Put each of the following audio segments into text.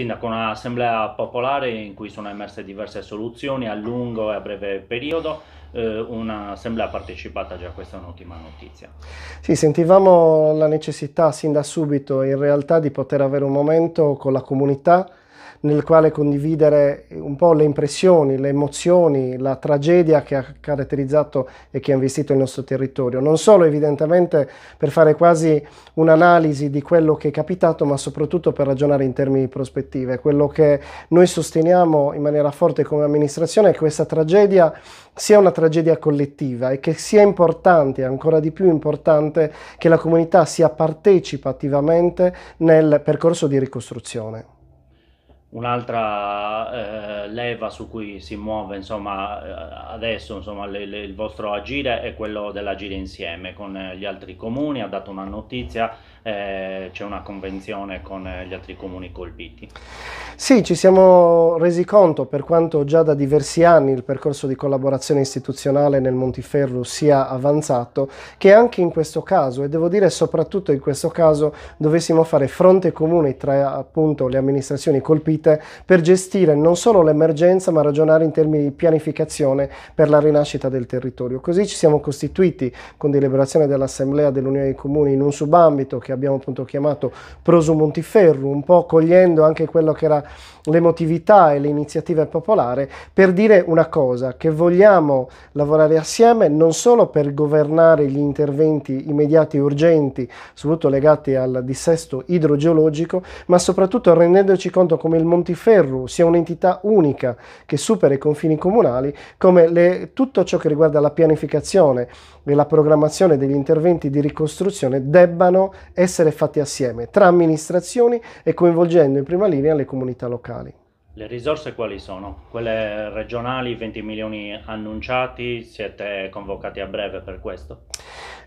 Sindaco, un'assemblea popolare in cui sono emerse diverse soluzioni a lungo e a breve periodo, eh, un'assemblea partecipata, già questa è un'ottima notizia. Sì, sentivamo la necessità sin da subito in realtà di poter avere un momento con la comunità nel quale condividere un po' le impressioni, le emozioni, la tragedia che ha caratterizzato e che ha investito il nostro territorio. Non solo evidentemente per fare quasi un'analisi di quello che è capitato, ma soprattutto per ragionare in termini di prospettive. Quello che noi sosteniamo in maniera forte come amministrazione è che questa tragedia sia una tragedia collettiva e che sia importante, ancora di più importante, che la comunità sia partecipa attivamente nel percorso di ricostruzione. Un'altra eh, leva su cui si muove insomma, eh, adesso insomma, le, le, il vostro agire è quello dell'agire insieme con eh, gli altri comuni, ha dato una notizia, eh, c'è una convenzione con eh, gli altri comuni colpiti. Sì, ci siamo resi conto per quanto già da diversi anni il percorso di collaborazione istituzionale nel Montiferru sia avanzato, che anche in questo caso, e devo dire soprattutto in questo caso, dovessimo fare fronte comune tra appunto le amministrazioni colpite servite per gestire non solo l'emergenza ma ragionare in termini di pianificazione per la rinascita del territorio. Così ci siamo costituiti con deliberazione dell'Assemblea dell'Unione dei Comuni in un subambito che abbiamo appunto chiamato Prosu Montiferru, un po' cogliendo anche quello che era l'emotività e l'iniziativa popolare per dire una cosa, che vogliamo lavorare assieme non solo per governare gli interventi immediati e urgenti, soprattutto legati al dissesto idrogeologico, ma soprattutto rendendoci conto come il Montiferru sia un'entità unica che supera i confini comunali, come le, tutto ciò che riguarda la pianificazione e la programmazione degli interventi di ricostruzione debbano essere fatti assieme tra amministrazioni e coinvolgendo in prima linea le comunità locali. Le risorse quali sono? Quelle regionali, 20 milioni annunciati, siete convocati a breve per questo?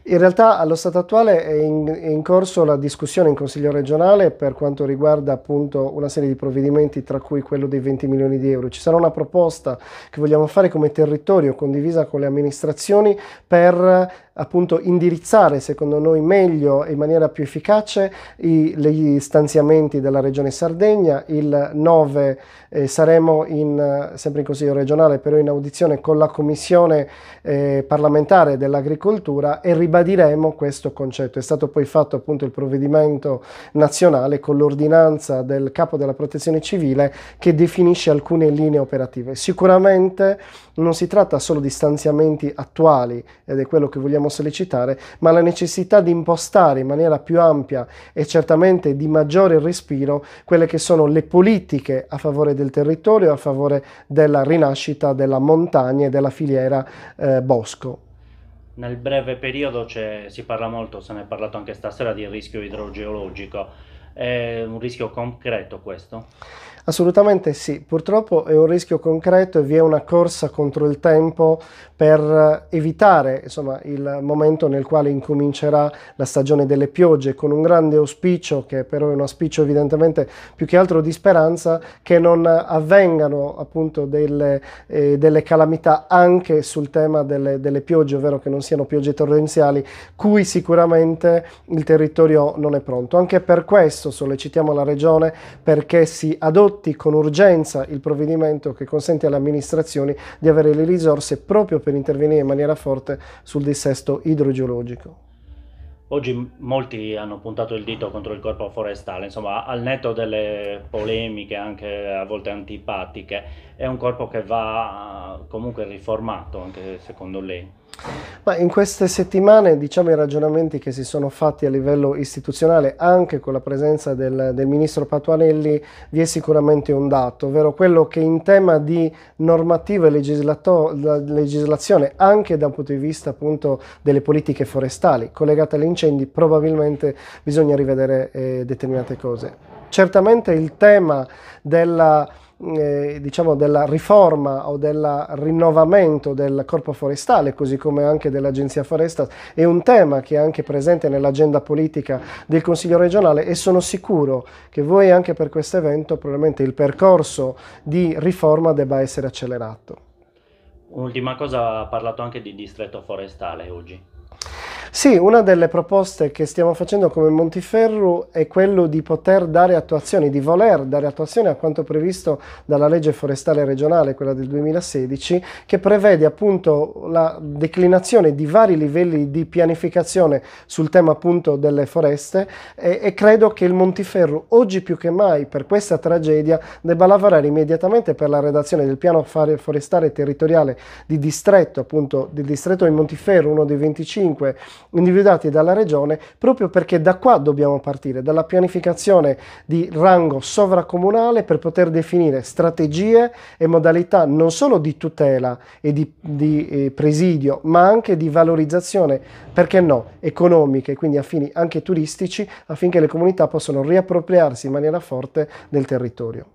In realtà allo stato attuale è in, è in, corso la discussione in Consiglio regionale per quanto riguarda appunto una serie di provvedimenti tra cui quello dei 20 milioni di euro. Ci sarà una proposta che vogliamo fare come territorio condivisa con le amministrazioni per appunto indirizzare secondo noi meglio e in maniera più efficace i, gli stanziamenti della regione Sardegna. Il 9 eh, saremo in, sempre in Consiglio regionale però in audizione con la Commissione eh, parlamentare dell'agricoltura e ribadire ribadiremo questo concetto. È stato poi fatto appunto il provvedimento nazionale con l'ordinanza del capo della protezione civile che definisce alcune linee operative. Sicuramente non si tratta solo di stanziamenti attuali ed è quello che vogliamo sollecitare, ma la necessità di impostare in maniera più ampia e certamente di maggiore respiro quelle che sono le politiche a favore del territorio, a favore della rinascita della montagna e della filiera eh, bosco nel breve periodo si parla molto, se ne è parlato anche stasera, di rischio idrogeologico è un rischio concreto questo? Assolutamente sì, purtroppo è un rischio concreto e vi è una corsa contro il tempo per evitare insomma, il momento nel quale incomincerà la stagione delle piogge con un grande auspicio, che però è un auspicio evidentemente più che altro di speranza, che non avvengano appunto delle, eh, delle calamità anche sul tema delle, delle piogge, ovvero che non siano piogge torrenziali, cui sicuramente il territorio non è pronto. Anche per questo Adesso sollecitiamo la Regione perché si adotti con urgenza il provvedimento che consente alle amministrazioni di avere le risorse proprio per intervenire in maniera forte sul dissesto idrogeologico. Oggi molti hanno puntato il dito contro il corpo forestale, insomma al netto delle polemiche anche a volte antipatiche, è un corpo che va comunque riformato anche secondo lei. Ma in queste settimane diciamo i ragionamenti che si sono fatti a livello istituzionale anche con la presenza del, del ministro Patuanelli vi è sicuramente un dato, ovvero quello che in tema di normativa e legislazione anche dal punto di vista appunto delle politiche forestali collegate agli incendi probabilmente bisogna rivedere eh, determinate cose. Certamente il tema della eh, diciamo della riforma o del rinnovamento del corpo forestale, così come anche dell'Agenzia Foresta, è un tema che è anche presente nell'agenda politica del Consiglio regionale e sono sicuro che voi anche per questo evento probabilmente il percorso di riforma debba essere accelerato. Ultima cosa, ha parlato anche di distretto forestale oggi. Sì, una delle proposte che stiamo facendo come Montiferru è quello di poter dare attuazione, di voler dare attuazione a quanto previsto dalla legge forestale regionale, quella del 2016, che prevede appunto la declinazione di vari livelli di pianificazione sul tema appunto delle foreste e, e credo che il Montiferru oggi più che mai per questa tragedia debba lavorare immediatamente per la redazione del piano forestale territoriale di distretto, appunto del distretto di Montiferru, uno dei 25 individuati dalla regione proprio perché da qua dobbiamo partire, dalla pianificazione di rango sovracomunale per poter definire strategie e modalità non solo di tutela e di, di eh, presidio, ma anche di valorizzazione, perché no, economiche, quindi a fini anche turistici, affinché le comunità possano riappropriarsi in maniera forte del territorio.